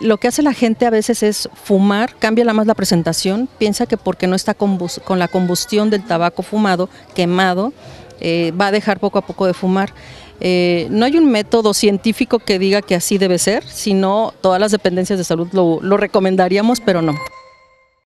Lo que hace la gente a veces es fumar, cambia la más la presentación, piensa que porque no está con, la combustión del tabaco fumado, quemado, eh, va a dejar poco a poco de fumar. Eh, no hay un método científico que diga que así debe ser, sino todas las dependencias de salud lo recomendaríamos, pero no.